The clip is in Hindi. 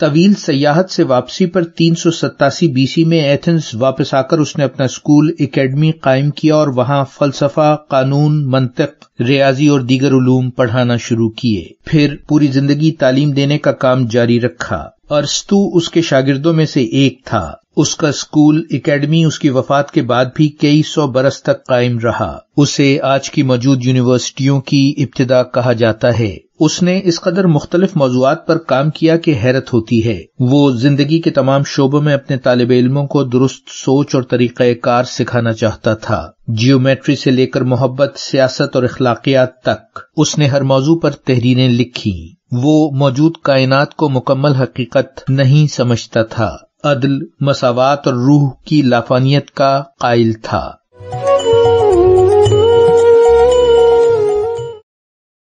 तवील सयाहत से वापसी पर तीन सौ सत्तासी बीसी में एथेंस वापस आकर उसने अपना स्कूल एकेडमी कायम किया और वहां फलसफा कानून मंतक रियाजी और दीगर उलूम पढ़ाना शुरू किए फिर पूरी जिंदगी तालीम देने का काम जारी रखा अरस्तू उसके शागिर्दों में से एक था उसका स्कूल एकेडमी उसकी वफात के बाद भी कई सौ बरस तक कायम रहा उसे आज की मौजूद यूनिवर्सिटियों की इब्तदा कहा जाता है उसने इस कदर मुख्तलिफ मौजूद पर काम किया कि हैरत होती है वो जिंदगी के तमाम शोबों में अपने तालब इलमों को दुरुस्त सोच और तरीकार सिखाना चाहता था जियोमेट्री से लेकर मोहब्बत सियासत और अखलाकियात तक उसने हर मौजू पर तहरीरें लिखी वो मौजूद कायनात को मुकम्मल हकीकत नहीं समझता था अदल मसावत और रूह की लाफानियत का कायल था